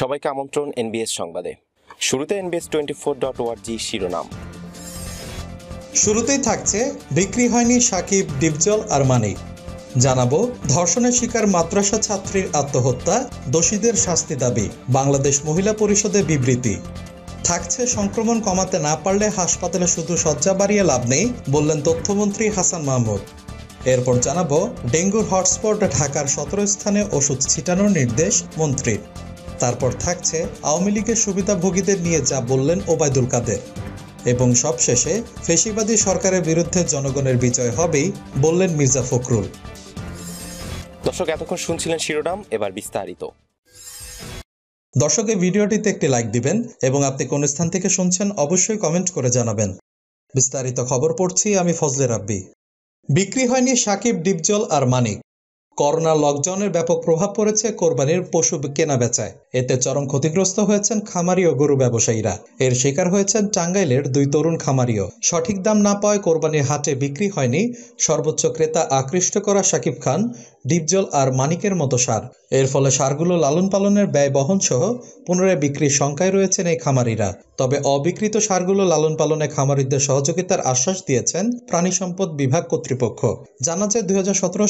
সবাইকে আমন্ত্রণ এনবিএস সংবাদে শুরুতে NBS twenty four dot O R G শিরোনাম শুরুতেই থাকছে বিক্রি হয়নি সাকিব ডিপজল আর মানিক জানাবো ধর্ষণের শিকার মাদ্রাসা ছাত্রীর আত্মহত্যা দোষীদের শাস্তি দাবি বাংলাদেশ মহিলা পরিষদে বিবৃতি থাকছে সংক্রমণ কমাতে না পারলে হাসপাতালে শুধু শয্যা বাড়িয়ে লাভ নেই বললেন তথ্যমন্ত্রী হাসান মাহমুদ এরপর জানাবো ডেঙ্গুর হটস্পট ঢাকার সতেরো স্থানে ওষুধ ছিটানোর নির্দেশ মন্ত্রীর তারপর থাকছে আওয়ামী লীগের সুবিধাভোগীদের নিয়ে যা বললেন ওবায়দুল কাদের এবং সবশেষে ফেসিবাদী সরকারের বিরুদ্ধে জনগণের বিজয় হবেই বললেন মির্জা ফখরুল দর্শক এতক্ষণ শুনছিলেন শিরোনাম এবার বিস্তারিত দর্শকের ভিডিওটিতে একটি লাইক দিবেন এবং আপনি কোন স্থান থেকে শুনছেন অবশ্যই কমেন্ট করে জানাবেন বিস্তারিত খবর পড়ছি আমি ফজলে রাব্বি বিক্রি হয়নি সাকিব ডিপজল আর মানিক করোনা লকডাউনের ব্যাপক প্রভাব পড়েছে কোরবানির পশু কেনা বেচায় এতে চরম ক্ষতিগ্রস্ত হয়েছেন খামারি ও গরু ব্যবসায়ীরা এর শিকার হয়েছেন টাঙ্গাইলের দুই তরুণ খামারিও সঠিক দাম না পাওয়ায় কোরবানির হাটে বিক্রি হয়নি সর্বোচ্চ ক্রেতা আকৃষ্ট করা সাকিব খান ডিপজল আর মানিকের মতো সার এর ফলে সারগুলো লালন পালনের ব্যয় বহন সহ পুনরায় বিক্রির সংখ্যায় রয়েছেন এই খামারিরা তবে অবিকৃত সারগুলো লালন পালনে খামারিদের সহযোগিতার আশ্বাস দিয়েছেন প্রাণী সম্পদ বিভাগ কর্তৃপক্ষ জানা যায় দুই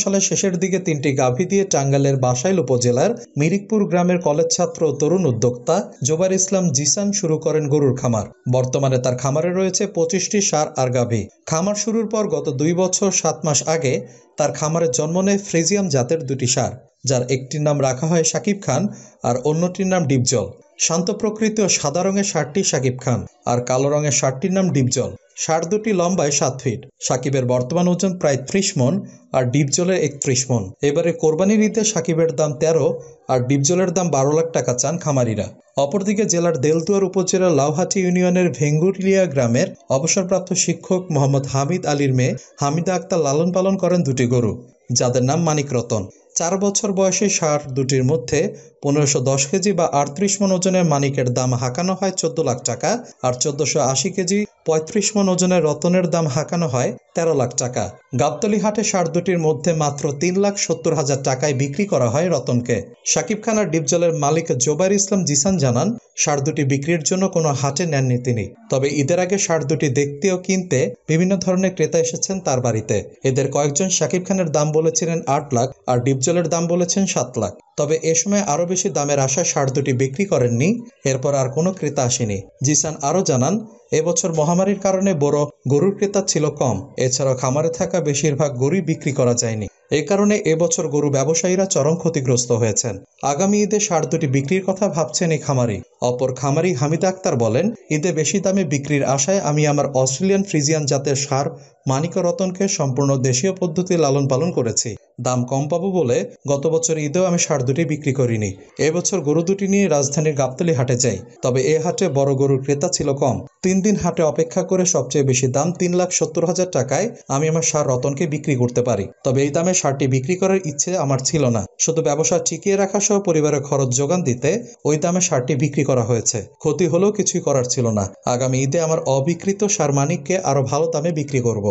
সালের শেষের দিকে তিনটি গাভী দিয়ে টাঙ্গালের বাসাইল উপজেলার মিরিকপুর গ্রামের কলেজ ছাত্র তরুণ উদ্যোক্তা জোবার ইসলাম জিসান শুরু করেন গরুর খামার বর্তমানে তার খামারে রয়েছে পঁচিশটি সার আর গাভী খামার শুরুর পর গত দুই বছর সাত মাস আগে তার খামারে জন্ম নেয় ফ্রিজিয়া মিডিয়াম জাতের দুটি সার যার একটির নাম রাখা হয় সাকিব খান আর অন্যটির নাম ডিপজল শান্ত প্রকৃতি ও সাদা রঙের শার্টটি সাকিব খান আর কালো রঙের শার্টটির নাম ডিপজল ষাট দুটি লম্বায় সাত ফিট সাকিবের বর্তমান ওজন প্রায় ত্রিশ মন আর ডিপজলের একত্রিশ মন এবারে কোরবানির ঈদে সাকিবের দাম তেরো আর ডিপজলের দাম বারো লাখ টাকা চান খামারিরা অপরদিকে জেলার দেলদুয়ার উপজেলার লাউহাটি ইউনিয়নের ভেঙ্গুরিয়া গ্রামের অবসরপ্রাপ্ত শিক্ষক মোহাম্মদ হামিদ আলীর মেয়ে হামিদা আক্তার লালন পালন করেন দুটি গরু যাদের নাম মানিক রতন চার বছর বয়সী সার দুটির মধ্যে পনেরোশো দশ কেজি বা আটত্রিশ মন ওজনের মানিকের দাম হাঁকানো হয় চোদ্দ লাখ টাকা আর চোদ্দশো আশি কেজি পঁয়ত্রিশ মন ওজনের রতনের দাম হাঁকানো হয় তেরো লাখ টাকা গাবতলিহাটে সার দুটির মধ্যে মাত্র তিন লাখ সত্তর হাজার টাকায় বিক্রি করা হয় রতনকে সাকিব খান আর ডিপজলের মালিক জোবাইর ইসলাম জিসান জানান সার দুটি বিক্রির জন্য কোনো হাটে নেননি তিনি তবে ঈদের আগে সার দুটি দেখতেও কিনতে বিভিন্ন ধরনের ক্রেতা এসেছেন তার বাড়িতে এদের কয়েকজন সাকিব খানের দাম বলেছিলেন আট লাখ আর ডিপজলের দাম বলেছেন সাত লাখ তবে এ সময় আরও বেশি দামের আশা সার দুটি বিক্রি করেননি এরপর আর কোনো ক্রেতা আসেনি জিসান আরও জানান এবছর মহামারীর কারণে বড় গরুর ক্রেতা ছিল কম এছাড়াও খামারে থাকা বেশিরভাগ গরুই বিক্রি করা যায়নি এ কারণে এবছর গরু ব্যবসায়ীরা চরম ক্ষতিগ্রস্ত হয়েছেন আগামী ঈদে সার দুটি বিক্রির কথা ভাবছেন এই খামারি অপর খামারি হামিদ আক্তার বলেন ঈদে বেশি দামে বিক্রির আশায় আমি আমার অস্ট্রেলিয়ান ফ্রিজিয়ান জাতের সার মানিক রতনকে সম্পূর্ণ দেশীয় পদ্ধতি লালন পালন করেছি দাম কম পাবো বলে গত বছর ঈদেও আমি ষাট দুটি বিক্রি করিনি এবছর গরু দুটি নিয়ে রাজধানীর গাবতলি হাটে যাই তবে এ হাটে বড় গরুর ক্রেতা ছিল কম তিন দিন হাটে অপেক্ষা করে সবচেয়ে বেশি দাম তিন লাখ সত্তর হাজার টাকায় আমি আমার সার রতনকে বিক্রি করতে পারি তবে এই দামে সারটি বিক্রি করার ইচ্ছে আমার ছিল না শুধু ব্যবসা টিকিয়ে রাখা সহ পরিবারের খরচ যোগান দিতে ওই দামে সারটি বিক্রি করা হয়েছে ক্ষতি হলেও কিছুই করার ছিল না আগামী ঈদে আমার অবিকৃত সার মানিককে আরো ভালো দামে বিক্রি করব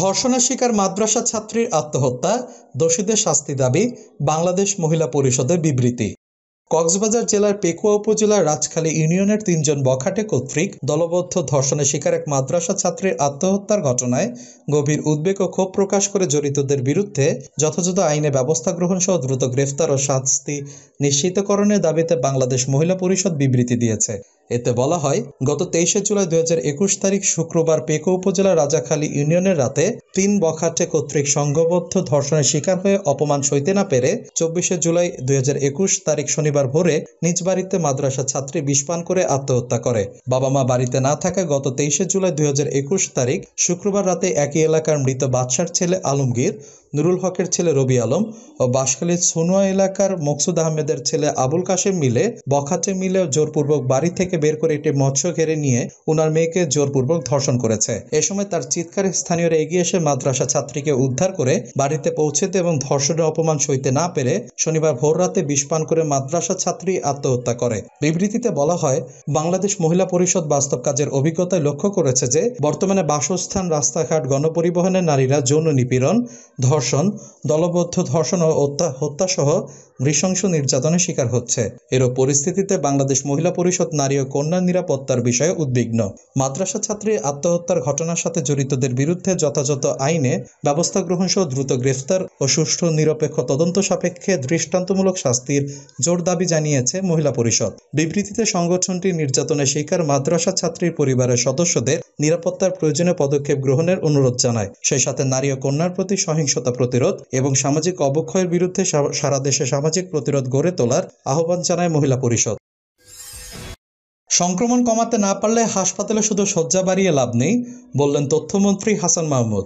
ধর্ষণের শিকার মাদ্রাসা ছাত্রীর আত্মহত্যা দোষীদের শাস্তি দাবি বাংলাদেশ মহিলা পরিষদের বিবৃতি কক্সবাজার জেলার পেকুয়া উপজেলার রাজখালী ইউনিয়নের তিনজন বখাটে কর্তৃক দলবদ্ধ ধর্ষণের শিকার এক মাদ্রাসা ছাত্রীর আত্মহত্যার ঘটনায় গভীর উদ্বেগ ও ক্ষোভ প্রকাশ করে জড়িতদের বিরুদ্ধে যথাযথ আইনে ব্যবস্থা গ্রহণ সহ দ্রুত গ্রেফতার ও শাস্তি নিশ্চিতকরণের দাবিতে বাংলাদেশ মহিলা পরিষদ বিবৃতি দিয়েছে এতে বলা হয় গত তেইশে জুলাই দুই তারিখ শুক্রবার পেকো উপজেলা রাজাখালী ইউনিয়নের রাতে তিন বখাটে কর্তৃক সংঘবদ্ধ ধর্ষণের শিকার হয়ে অপমান সইতে না পেরে চব্বিশে জুলাই দুই তারিখ শনিবার ভোরে নিজ বাড়িতে মাদ্রাসা ছাত্রী বিষপান করে আত্মহত্যা করে বাবা মা বাড়িতে না থাকা গত তেইশে জুলাই দুই তারিখ শুক্রবার রাতে একই এলাকার মৃত বাদশার ছেলে আলমগীর নুরুল হকের ছেলে রবি আলম ও বাঁশখালীর সোনোয়া এলাকার মকসুদ আহমেদের ছেলে আবুল কাশেম মিলে বখাটে মিলে জোরপূর্বক বাড়ি থেকে তাকে বের করে একটি মৎস্য ঘেরে নিয়ে উনার মেয়েকে জোরপূর্বক ধর্ষণ করেছে এ সময় তার চিৎকারে স্থানীয়রা এগিয়ে এসে মাদ্রাসা ছাত্রীকে উদ্ধার করে বাড়িতে পৌঁছেতে এবং ধর্ষণের অপমান সইতে না পেরে শনিবার ভোর রাতে বিষপান করে মাদ্রাসা ছাত্রী আত্মহত্যা করে বিবৃতিতে বলা হয় বাংলাদেশ মহিলা পরিষদ বাস্তব কাজের অভিজ্ঞতায় লক্ষ্য করেছে যে বর্তমানে বাসস্থান রাস্তাঘাট গণপরিবহনে নারীরা যৌন নিপীড়ন ধর্ষণ দলবদ্ধ ধর্ষণ ও হত্যাসহ নৃশংস নির্যাতনের শিকার হচ্ছে এরও পরিস্থিতিতে বাংলাদেশ মহিলা পরিষদ নারী ও কন্যা নিরাপত্তার বিষয়ে উদ্বিগ্ন মাদ্রাসা ছাত্রী আত্মহত্যার ঘটনার সাথে জড়িতদের বিরুদ্ধে যথাযথ আইনে ব্যবস্থা গ্রহণ সহ দ্রুত গ্রেফতার ও সুষ্ঠু নিরপেক্ষ তদন্ত সাপেক্ষে দৃষ্টান্তমূলক শাস্তির জোর দাবি জানিয়েছে মহিলা পরিষদ বিবৃতিতে সংগঠনটি নির্যাতনের শিকার মাদ্রাসা ছাত্রীর পরিবারের সদস্যদের নিরাপত্তার প্রয়োজনে পদক্ষেপ গ্রহণের অনুরোধ জানায় সেই সাথে নারী ও কন্যার প্রতি সহিংসতা প্রতিরোধ এবং সামাজিক অবক্ষয়ের বিরুদ্ধে সারা দেশে সামাজিক প্রতিরোধ গড়ে তোলার আহ্বান জানায় মহিলা পরিষদ সংক্রমণ কমাতে না পারলে হাসপাতালে শুধু শয্যা বাড়িয়ে লাভ নেই বললেন তথ্যমন্ত্রী হাসান মাহমুদ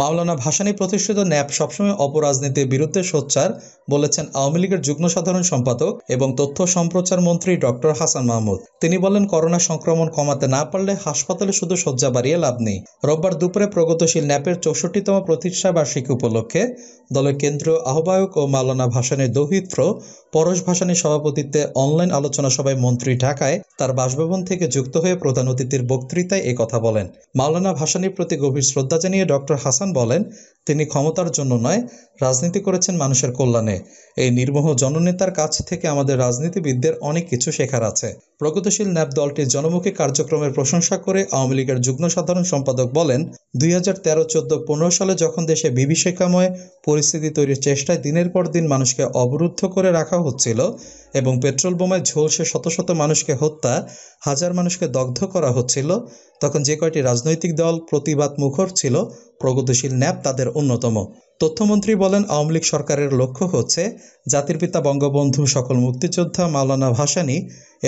মাওলানা ভাসানী প্রতিষ্ঠিত ন্যাপ সবসময় অপরাজনীতির বিরুদ্ধে সোচ্চার বলেছেন আওয়ামী লীগের যুগ্ম সাধারণ সম্পাদক এবং তথ্য সম্প্রচার মন্ত্রী ডক্টর হাসান মাহমুদ তিনি বলেন করোনা সংক্রমণ কমাতে না পারলে হাসপাতালে শুধু শয্যা বাড়িয়ে লাভ নেই রোববার দুপুরে প্রগতিশীল ন্যাপের চৌষট্টিতম প্রতিষ্ঠাবার্ষিকী উপলক্ষে দলের কেন্দ্রীয় আহ্বায়ক ও মাওলানা ভাসানের দৌহিত্র পরশ ভাসানীর সভাপতিত্বে অনলাইন আলোচনা সভায় মন্ত্রী ঢাকায় তার বাসভবন থেকে যুক্ত হয়ে প্রধান অতিথির বক্তৃতায় কথা বলেন মাওলানা ভাসানীর প্রতি গভীর শ্রদ্ধা জানিয়ে ডক্টর হাসান হাসান বলেন তিনি ক্ষমতার জন্য নয় রাজনীতি করেছেন মানুষের কল্যাণে এই নির্মোহ জননেতার কাছ থেকে আমাদের রাজনীতিবিদদের অনেক কিছু শেখার আছে প্রগতিশীল ন্যাপ দলটির জনমুখী কার্যক্রমের প্রশংসা করে আওয়ামী লীগের যুগ্ম সাধারণ সম্পাদক বলেন দুই হাজার তেরো চোদ্দ পনেরো সালে যখন দেশে বিভীষিকাময় পরিস্থিতি তৈরির চেষ্টায় দিনের পর দিন মানুষকে অবরুদ্ধ করে রাখা হচ্ছিল এবং পেট্রোল বোমায় ঝলসে শত শত মানুষকে হত্যা হাজার মানুষকে দগ্ধ করা হচ্ছিল তখন যে কয়টি রাজনৈতিক দল প্রতিবাদ মুখর ছিল প্রগতিশীল ন্যাপ তাদের Un no তথ্যমন্ত্রী বলেন আওয়ামী লীগ সরকারের লক্ষ্য হচ্ছে জাতির পিতা বঙ্গবন্ধু সকল মুক্তিযোদ্ধা মাওলানা ভাসানী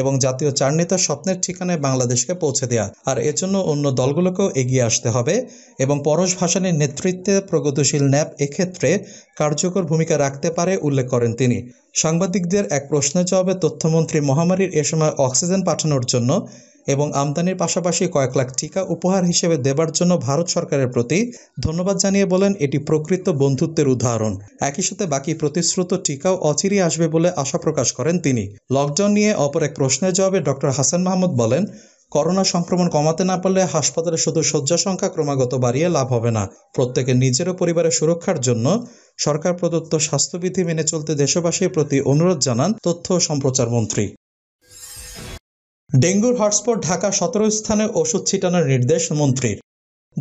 এবং জাতীয় চার নেতার স্বপ্নের ঠিকানায় বাংলাদেশকে পৌঁছে দেয়া আর এজন্য অন্য দলগুলোকেও এগিয়ে আসতে হবে এবং পরশ ভাসানীর নেতৃত্বে প্রগতিশীল ন্যাপ এক্ষেত্রে কার্যকর ভূমিকা রাখতে পারে উল্লেখ করেন তিনি সাংবাদিকদের এক প্রশ্নের জবাবে তথ্যমন্ত্রী মহামারীর এ সময় অক্সিজেন পাঠানোর জন্য এবং আমদানির পাশাপাশি কয়েক লাখ টিকা উপহার হিসেবে দেবার জন্য ভারত সরকারের প্রতি ধন্যবাদ জানিয়ে বলেন এটি প্রকৃত বন্ধুত্বের উদাহরণ একই সাথে বাকি প্রতিশ্রুত টিকাও অচিরে আসবে বলে আশা প্রকাশ করেন তিনি লকডাউন নিয়ে অপর এক প্রশ্নের জবাবে ডক্টর হাসান মাহমুদ বলেন করোনা সংক্রমণ কমাতে না পারলে হাসপাতালে শুধু শয্যা সংখ্যা ক্রমাগত বাড়িয়ে লাভ হবে না প্রত্যেকে নিজের ও পরিবারের সুরক্ষার জন্য সরকার প্রদত্ত স্বাস্থ্যবিধি মেনে চলতে দেশবাসীর প্রতি অনুরোধ জানান তথ্য ও সম্প্রচার মন্ত্রী ডেঙ্গুর হটস্পট ঢাকা সতেরো স্থানে ওষুধ ছিটানোর নির্দেশ মন্ত্রীর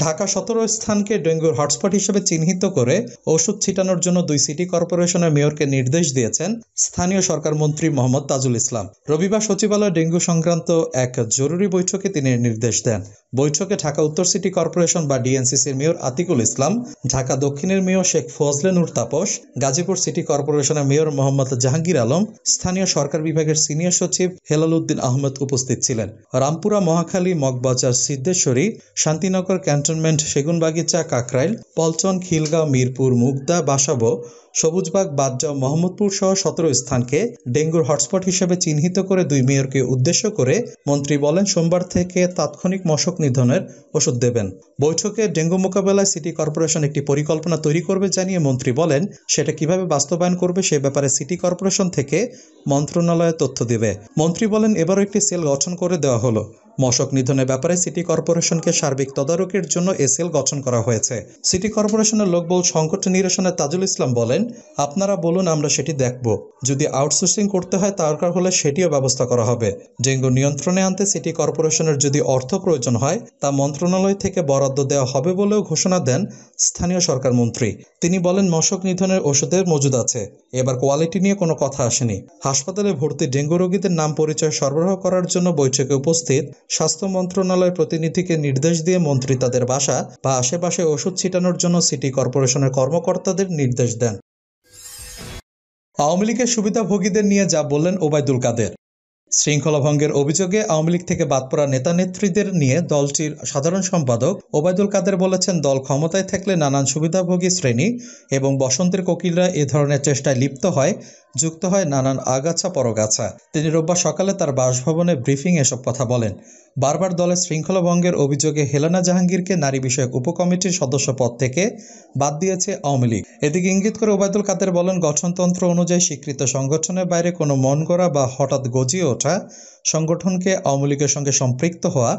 ঢাকা সতেরো স্থানকে ডেঙ্গুর হটস্পট হিসেবে চিহ্নিত করে ওষুধ ছিটানোর জন্য দুই সিটি কর্পোরেশনের মেয়রকে নির্দেশ দিয়েছেন স্থানীয় সরকার মন্ত্রী মোহাম্মদ তাজুল ইসলাম রবিবার সচিবালয়ে ডেঙ্গু সংক্রান্ত এক জরুরি বৈঠকে তিনি নির্দেশ দেন বৈঠকে ঢাকা উত্তর সিটি কর্পোরেশন বা ডিএনসিসির মেয়র আতিকুল ইসলাম ঢাকা দক্ষিণের মেয়র শেখ ফজলে নুর তাপস গাজীপুর সিটি কর্পোরেশনের মেয়র মোহাম্মদ জাহাঙ্গীর আলম স্থানীয় সরকার বিভাগের সিনিয়র সচিব হেলাল উদ্দিন আহমেদ উপস্থিত ছিলেন রামপুরা মহাখালী মগবাজার সিদ্ধেশ্বরী শান্তিনগর ক্যান্ট ক্যান্টনমেন্ট সেগুনবাগিচা কাকরাইল পলচন খিলগাঁও মিরপুর মুগদা বাসাব সবুজবাগ বাদজা মোহাম্মদপুর সহ সতেরো স্থানকে ডেঙ্গুর হটস্পট হিসেবে চিহ্নিত করে দুই মেয়রকে উদ্দেশ্য করে মন্ত্রী বলেন সোমবার থেকে তাৎক্ষণিক মশক নিধনের ওষুধ দেবেন বৈঠকে ডেঙ্গু মোকাবেলায় সিটি কর্পোরেশন একটি পরিকল্পনা তৈরি করবে জানিয়ে মন্ত্রী বলেন সেটা কিভাবে বাস্তবায়ন করবে সে ব্যাপারে সিটি কর্পোরেশন থেকে মন্ত্রণালয়ে তথ্য দেবে মন্ত্রী বলেন এবারও একটি সেল গঠন করে দেওয়া হলো মশক নিধনের ব্যাপারে সিটি কর্পোরেশনকে সার্বিক তদারকির জন্য এসএল গঠন করা হয়েছে সিটি কর্পোরেশনের লোকবল সংকট নিরসনে তাজুল ইসলাম বলেন আপনারা বলুন আমরা সেটি দেখব যদি আউটসোর্সিং করতে হয় দরকার হলে সেটিও ব্যবস্থা করা হবে ডেঙ্গু নিয়ন্ত্রণে আনতে সিটি কর্পোরেশনের যদি অর্থ প্রয়োজন হয় তা মন্ত্রণালয় থেকে বরাদ্দ দেওয়া হবে বলেও ঘোষণা দেন স্থানীয় সরকার মন্ত্রী তিনি বলেন মশক নিধনের ওষুধের মজুদ আছে এবার কোয়ালিটি নিয়ে কোনো কথা আসেনি হাসপাতালে ভর্তি ডেঙ্গু রোগীদের নাম পরিচয় সরবরাহ করার জন্য বৈঠকে উপস্থিত স্বাস্থ্য মন্ত্রণালয় প্রতিনিধিকে নির্দেশ দিয়ে মন্ত্রী তাদের বাসা বা আশেপাশে ওষুধ ছিটানোর জন্য সিটি কর্পোরেশনের কর্মকর্তাদের নির্দেশ দেন আওয়ামী লীগের সুবিধাভোগীদের নিয়ে যা বললেন ওবায়দুল কাদের শৃঙ্খলাভঙ্গের অভিযোগে আওয়ামী লীগ থেকে বাদ পড়া নেতানেত্রীদের নিয়ে দলটির সাধারণ সম্পাদক ওবায়দুল কাদের বলেছেন দল ক্ষমতায় থাকলে নানান সুবিধাভোগী শ্রেণী এবং বসন্তের কোকিলরা এ ধরনের চেষ্টায় লিপ্ত হয় যুক্ত হয় নানান আগাছা পরগাছা তিনি রোববার সকালে তার বাসভবনে ব্রিফিং এসব কথা বলেন বারবার দলের শৃঙ্খলাভঙ্গের অভিযোগে হেলানা জাহাঙ্গীরকে নারী বিষয়ক উপকমিটির সদস্য পদ থেকে বাদ দিয়েছে আওয়ামী লীগ এদিকে ইঙ্গিত করে ওবায়দুল কাদের বলেন গঠনতন্ত্র অনুযায়ী স্বীকৃত সংগঠনের বাইরে কোনো মন গড়া বা হঠাৎ গজিয়ে ওঠা সংগঠনকে আওয়ামী লীগের সঙ্গে সম্পৃক্ত হওয়া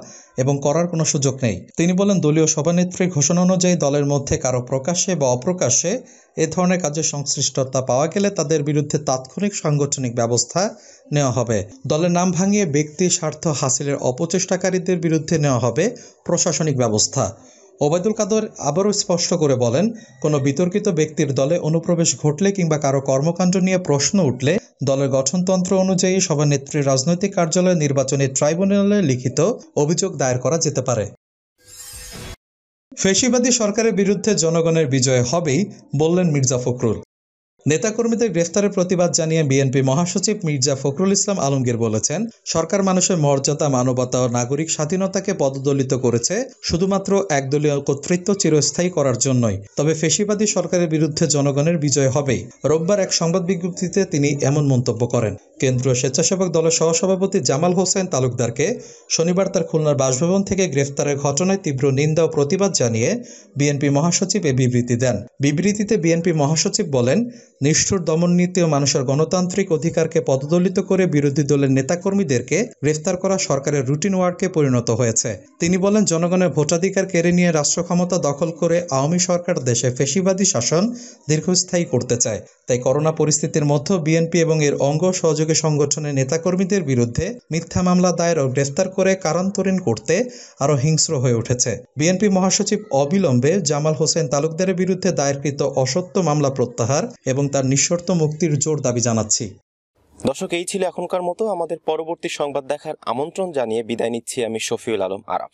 এবং করার কোনো সুযোগ নেই তিনি বলেন দলীয় সভানেত্রীর ঘোষণা অনুযায়ী দলের মধ্যে কারো প্রকাশ্যে বা অপ্রকাশ্যে এ ধরনের কাজের সংশ্লিষ্টতা পাওয়া গেলে তাদের বিরুদ্ধে তাৎক্ষণিক সাংগঠনিক ব্যবস্থা নেওয়া হবে দলের নাম ভাঙিয়ে ব্যক্তি স্বার্থ হাসিলের অপচেষ্টাকারীদের বিরুদ্ধে নেওয়া হবে প্রশাসনিক ব্যবস্থা ওবায়দুল কাদর আবারও স্পষ্ট করে বলেন কোনো বিতর্কিত ব্যক্তির দলে অনুপ্রবেশ ঘটলে কিংবা কারো কর্মকাণ্ড নিয়ে প্রশ্ন উঠলে দলের গঠনতন্ত্র অনুযায়ী সভানেত্রী রাজনৈতিক কার্যালয়ে নির্বাচনী ট্রাইব্যুনালে লিখিত অভিযোগ দায়ের করা যেতে পারে ফেসিবাদী সরকারের বিরুদ্ধে জনগণের বিজয় হবেই বললেন মির্জা ফখরুল নেতাকর্মীদের গ্রেফতারের প্রতিবাদ জানিয়ে বিএনপি মহাসচিব মির্জা ফখরুল ইসলাম আলমগীর বলেছেন সরকার মানুষের মর্যাদা মানবতা ও নাগরিক স্বাধীনতাকে পদদলিত করেছে শুধুমাত্র একদলীয় কর্তৃত্ব চিরস্থায়ী করার জন্যই তবে ফেসিবাদী সরকারের বিরুদ্ধে জনগণের বিজয় হবেই রোববার এক সংবাদ বিজ্ঞপ্তিতে তিনি এমন মন্তব্য করেন কেন্দ্রীয় স্বেচ্ছাসেবক দলের সহসভাপতি জামাল হোসেন তালুকদারকে শনিবার তার খুলনার বাসভবন থেকে গ্রেফতারের ঘটনায় তীব্র নিন্দা ও প্রতিবাদ জানিয়ে বিএনপি মহাসচিব এ বিবৃতি দেন বিবৃতিতে বিএনপি মহাসচিব বলেন নিষ্ঠুর দমন নীতি ও মানুষের গণতান্ত্রিক অধিকারকে পদদলিত করে বিরোধী দলের নেতাকর্মীদেরকে গ্রেফতার করা সরকারের রুটিন ওয়ার্কে পরিণত হয়েছে তিনি বলেন জনগণের ভোটাধিকার কেড়ে নিয়ে রাষ্ট্র ক্ষমতা দখল করে আওয়ামী সরকার দেশে ফেসিবাদী শাসন দীর্ঘস্থায়ী করতে চায় তাই করোনা পরিস্থিতির মধ্যে বিএনপি এবং এর অঙ্গ সহযোগী সংগঠনের নেতাকর্মীদের বিরুদ্ধে মিথ্যা মামলা দায়ের ও গ্রেফতার করে কারান্তরীণ করতে আরও হিংস্র হয়ে উঠেছে বিএনপি মহাসচিব অবিলম্বে জামাল হোসেন তালুকদারের বিরুদ্ধে দায়েরকৃত অসত্য মামলা প্রত্যাহার এবং তার নিঃশর্ত মুক্তির জোর দাবি জানাচ্ছি দর্শক এই ছিল এখনকার মতো আমাদের পরবর্তী সংবাদ দেখার আমন্ত্রণ জানিয়ে বিদায় নিচ্ছি আমি শফিউল আলম আরাফ